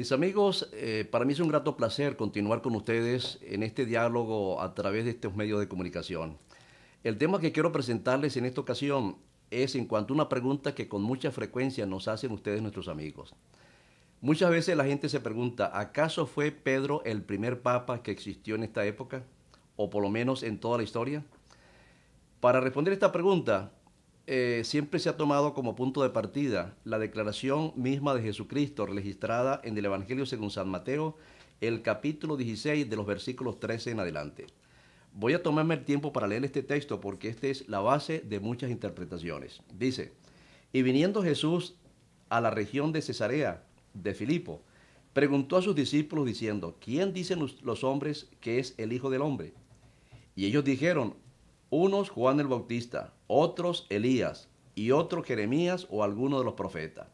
Mis amigos, eh, para mí es un grato placer continuar con ustedes en este diálogo a través de estos medios de comunicación. El tema que quiero presentarles en esta ocasión es en cuanto a una pregunta que con mucha frecuencia nos hacen ustedes nuestros amigos. Muchas veces la gente se pregunta, ¿acaso fue Pedro el primer papa que existió en esta época? O por lo menos en toda la historia. Para responder esta pregunta, eh, siempre se ha tomado como punto de partida la declaración misma de Jesucristo registrada en el Evangelio según San Mateo, el capítulo 16 de los versículos 13 en adelante. Voy a tomarme el tiempo para leer este texto porque esta es la base de muchas interpretaciones. Dice, y viniendo Jesús a la región de Cesarea de Filipo, preguntó a sus discípulos diciendo, ¿quién dicen los hombres que es el Hijo del Hombre? Y ellos dijeron, unos Juan el Bautista, otros Elías y otros Jeremías o alguno de los profetas.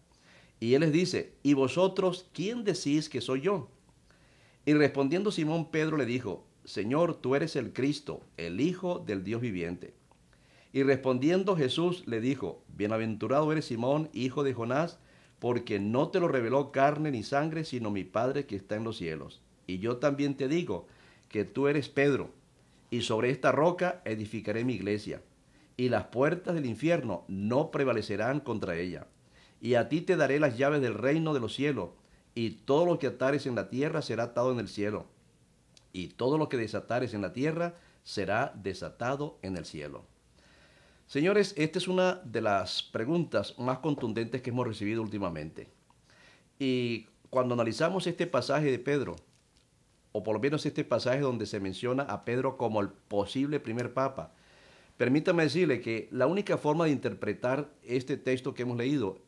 Y él les dice, ¿y vosotros quién decís que soy yo? Y respondiendo Simón Pedro le dijo, Señor, tú eres el Cristo, el Hijo del Dios viviente. Y respondiendo Jesús le dijo, Bienaventurado eres Simón, hijo de Jonás, porque no te lo reveló carne ni sangre, sino mi Padre que está en los cielos. Y yo también te digo que tú eres Pedro, y sobre esta roca edificaré mi iglesia y las puertas del infierno no prevalecerán contra ella. Y a ti te daré las llaves del reino de los cielos, y todo lo que atares en la tierra será atado en el cielo, y todo lo que desatares en la tierra será desatado en el cielo. Señores, esta es una de las preguntas más contundentes que hemos recibido últimamente. Y cuando analizamos este pasaje de Pedro, o por lo menos este pasaje donde se menciona a Pedro como el posible primer papa, Permítame decirle que la única forma de interpretar este texto que hemos leído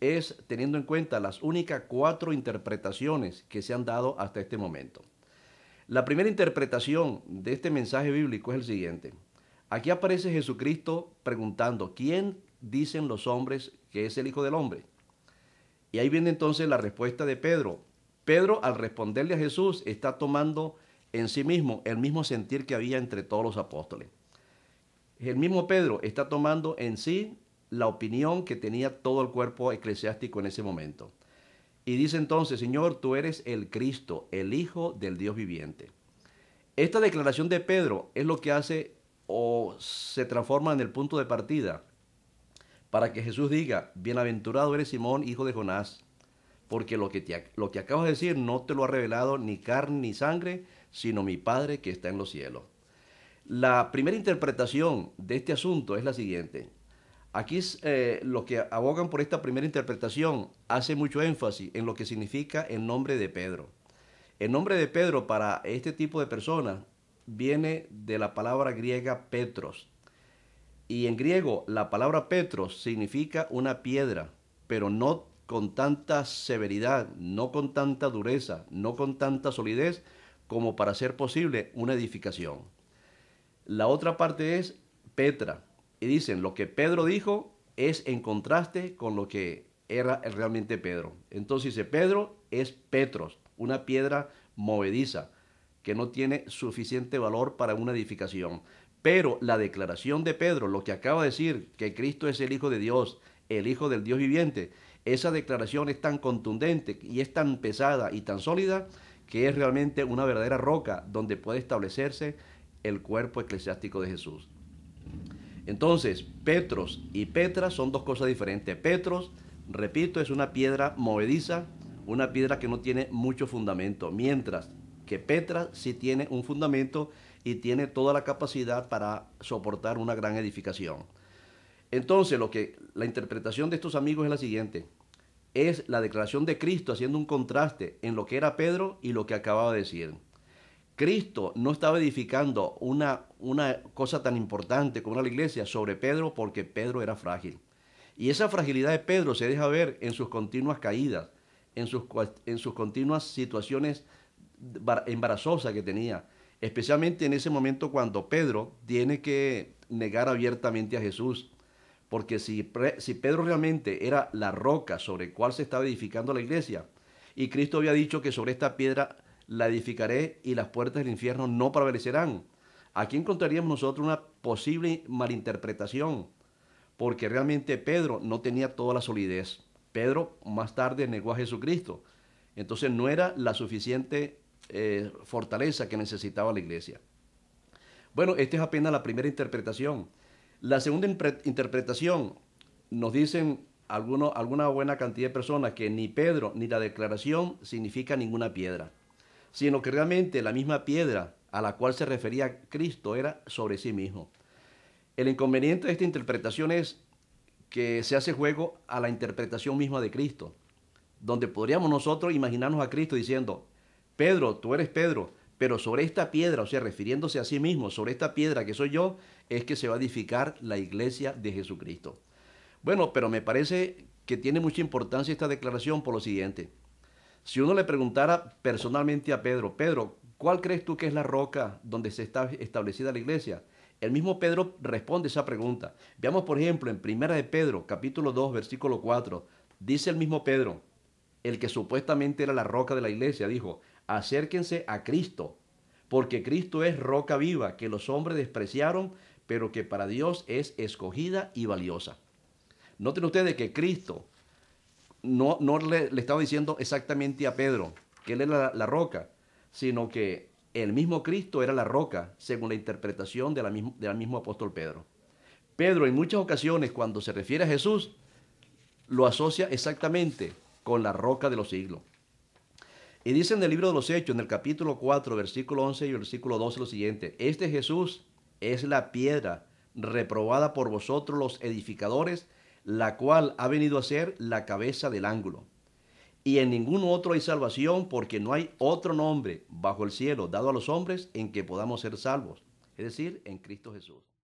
es teniendo en cuenta las únicas cuatro interpretaciones que se han dado hasta este momento. La primera interpretación de este mensaje bíblico es el siguiente. Aquí aparece Jesucristo preguntando, ¿quién dicen los hombres que es el Hijo del Hombre? Y ahí viene entonces la respuesta de Pedro. Pedro al responderle a Jesús está tomando en sí mismo el mismo sentir que había entre todos los apóstoles. El mismo Pedro está tomando en sí la opinión que tenía todo el cuerpo eclesiástico en ese momento. Y dice entonces, Señor, tú eres el Cristo, el Hijo del Dios viviente. Esta declaración de Pedro es lo que hace o se transforma en el punto de partida para que Jesús diga, bienaventurado eres Simón, hijo de Jonás, porque lo que, lo que acabas de decir no te lo ha revelado ni carne ni sangre, sino mi Padre que está en los cielos. La primera interpretación de este asunto es la siguiente. Aquí eh, los que abogan por esta primera interpretación hacen mucho énfasis en lo que significa el nombre de Pedro. El nombre de Pedro para este tipo de personas viene de la palabra griega Petros. Y en griego la palabra Petros significa una piedra, pero no con tanta severidad, no con tanta dureza, no con tanta solidez como para ser posible una edificación. La otra parte es Petra. Y dicen, lo que Pedro dijo es en contraste con lo que era realmente Pedro. Entonces dice, Pedro es Petros, una piedra movediza que no tiene suficiente valor para una edificación. Pero la declaración de Pedro, lo que acaba de decir, que Cristo es el Hijo de Dios, el Hijo del Dios viviente, esa declaración es tan contundente y es tan pesada y tan sólida que es realmente una verdadera roca donde puede establecerse el cuerpo eclesiástico de Jesús. Entonces, Petros y Petra son dos cosas diferentes. Petros, repito, es una piedra movediza, una piedra que no tiene mucho fundamento, mientras que Petra sí tiene un fundamento y tiene toda la capacidad para soportar una gran edificación. Entonces, lo que la interpretación de estos amigos es la siguiente: es la declaración de Cristo haciendo un contraste en lo que era Pedro y lo que acababa de decir. Cristo no estaba edificando una, una cosa tan importante como era la iglesia sobre Pedro porque Pedro era frágil. Y esa fragilidad de Pedro se deja ver en sus continuas caídas, en sus, en sus continuas situaciones embarazosas que tenía, especialmente en ese momento cuando Pedro tiene que negar abiertamente a Jesús. Porque si, si Pedro realmente era la roca sobre la cual se estaba edificando la iglesia, y Cristo había dicho que sobre esta piedra la edificaré y las puertas del infierno no prevalecerán. Aquí encontraríamos nosotros una posible malinterpretación, porque realmente Pedro no tenía toda la solidez. Pedro más tarde negó a Jesucristo. Entonces no era la suficiente eh, fortaleza que necesitaba la iglesia. Bueno, esta es apenas la primera interpretación. La segunda interpretación nos dicen alguna buena cantidad de personas que ni Pedro ni la declaración significa ninguna piedra sino que realmente la misma piedra a la cual se refería Cristo era sobre sí mismo. El inconveniente de esta interpretación es que se hace juego a la interpretación misma de Cristo, donde podríamos nosotros imaginarnos a Cristo diciendo, Pedro, tú eres Pedro, pero sobre esta piedra, o sea, refiriéndose a sí mismo, sobre esta piedra que soy yo, es que se va a edificar la iglesia de Jesucristo. Bueno, pero me parece que tiene mucha importancia esta declaración por lo siguiente. Si uno le preguntara personalmente a Pedro, Pedro, ¿cuál crees tú que es la roca donde se está establecida la iglesia? El mismo Pedro responde esa pregunta. Veamos, por ejemplo, en Primera de Pedro, capítulo 2, versículo 4, dice el mismo Pedro, el que supuestamente era la roca de la iglesia, dijo, acérquense a Cristo, porque Cristo es roca viva que los hombres despreciaron, pero que para Dios es escogida y valiosa. Noten ustedes que Cristo, no, le, estaba diciendo exactamente a Pedro que él era la, roca, sino que el mismo Cristo era la roca, según la interpretación del mismo apóstol Pedro. Pedro en muchas ocasiones cuando se refiere a Jesús, lo asocia exactamente con la roca de los siglos. Y dice en el libro de los Hechos, en el capítulo 4, versículo 11 y versículo 12 lo siguiente, este Jesús es la piedra reprobada por vosotros los edificadores, la cual ha venido a ser la cabeza del ángulo. Y en ningún otro hay salvación porque no hay otro nombre bajo el cielo dado a los hombres en que podamos ser salvos, es decir, en Cristo Jesús.